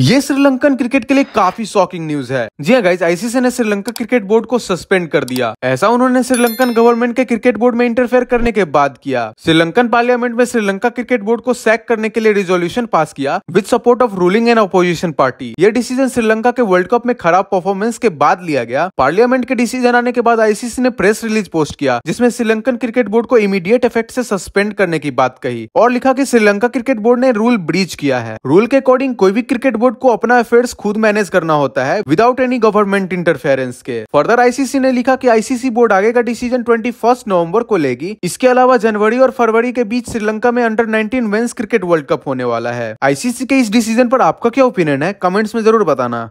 ये श्रीलंकन क्रिकेट के लिए काफी शॉकिंग न्यूज है जी हाँ गाइज आईसीसी ने श्रीलंका क्रिकेट बोर्ड को सस्पेंड कर दिया ऐसा उन्होंने श्रीलंकन गवर्नमेंट के क्रिकेट बोर्ड में इंटरफेयर करने के बाद किया श्रीलंकन पार्लियामेंट में श्रीलंका क्रिकेट बोर्ड को सैक करने के लिए रिजोल्यूशन पास किया with support of ruling and opposition party ये डिसीजन श्रीलंका के वर्ल्ड कप में खराब परफॉर्मेंस के बाद लिया गया पार्लियामेंट के डिसीजन आने के बाद आईसीसी ने प्रेस रिलीज पोस्ट किया जिसमें श्रीलंकन क्रिकेट बोर्ड को इमीडिएट इफेक्ट से सस्पेंड करने की बात कही और लिखा की श्रीलंका क्रिकेट बोर्ड ने रूल ब्रीच किया है रूल के अकॉर्डिंग कोई भी क्रिकेट बोर्ड को अपना अफेयर्स खुद मैनेज करना होता है विदाउट एनी गवर्नमेंट इंटरफेरेंस के फर्दर आईसीसी ने लिखा कि आईसीसी बोर्ड आगे का डिसीजन 21 नवंबर को लेगी इसके अलावा जनवरी और फरवरी के बीच श्रीलंका में under 19 men's cricket world cup होने वाला है आईसीसी के इस डिसीजन पर आपका क्या ओपिनियन है कमेंट्स में जरूर बताना